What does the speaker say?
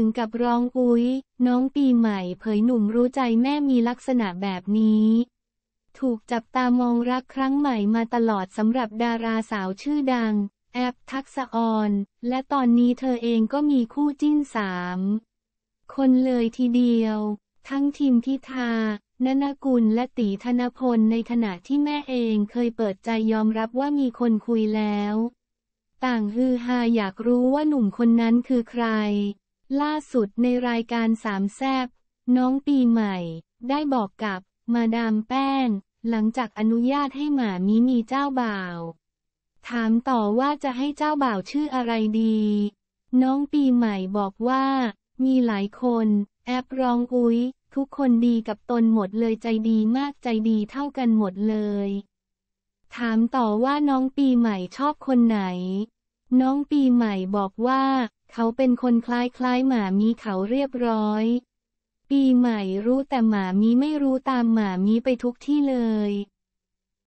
ถึงกับร้องอุ๊ยน้องปีใหม่เผยหนุ่มรู้ใจแม่มีลักษณะแบบนี้ ถูกจับตามองรักครั้งใหม่มาตลอดสำหรับดาราสาวชื่อดัง แอปทักษออนและตอนนี้เธอเองก็มีคู่จิ้นสาม คนเลยทีเดียว ทั้งทีมพิธานนกุลและตีธนพลในขณะที่แม่เองเคยเปิดใจยอมรับว่ามีคนคุยแล้ว ต่างฮือฮาอยากรู้ว่าหนุ่มคนนั้นคือใครล่าสุดในรายการสามแซบน้องปีใหม่ ได้บอกกับ มาดามแป้นหลังจากอนุญาตให้หมามีมีเจ้าบ่าวถามต่อว่าจะให้เจ้าบ่าวชื่ออะไรดี น้องปีใหม่บอกว่า มีหลายคน แอบร้องอุ้ยทุกคนดีกับตนหมดเลยใจดีมากใจดีเท่ากันหมดเลย ถามต่อว่าน้องปีใหม่ชอบคนไหน น้องปีใหม่บอกว่าเขาเป็นคนคล้ายคล้ายหมามีเขาเรียบร้อย ปีใหม่รู้แต่หมามีไม่รู้ตามหมามีไปทุกที่เลย